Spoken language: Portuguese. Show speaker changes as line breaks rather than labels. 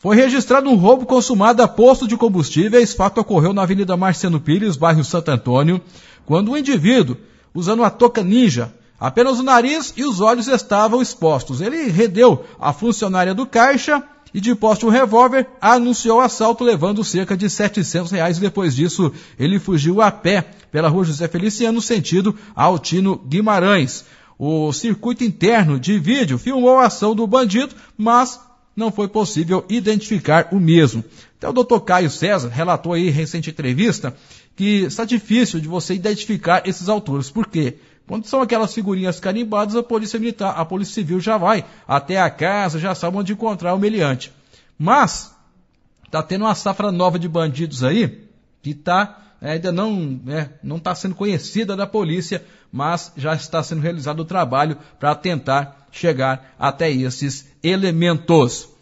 Foi registrado um roubo consumado a posto de combustíveis. Fato ocorreu na Avenida Marciano Pires, bairro Santo Antônio, quando um indivíduo, usando uma touca ninja, apenas o nariz e os olhos estavam expostos. Ele rendeu a funcionária do caixa e de posto, um revólver, anunciou o assalto levando cerca de 700 reais. Depois disso, ele fugiu a pé pela rua José Feliciano, sentido Altino Guimarães. O circuito interno de vídeo filmou a ação do bandido, mas não foi possível identificar o mesmo. Até o doutor Caio César relatou aí em recente entrevista que está difícil de você identificar esses autores. Por quê? Quando são aquelas figurinhas carimbadas, a polícia militar, a polícia civil já vai até a casa, já sabe onde encontrar o meliante. Mas, está tendo uma safra nova de bandidos aí, que está ainda não né, não está sendo conhecida da polícia, mas já está sendo realizado o trabalho para tentar chegar até esses elementos.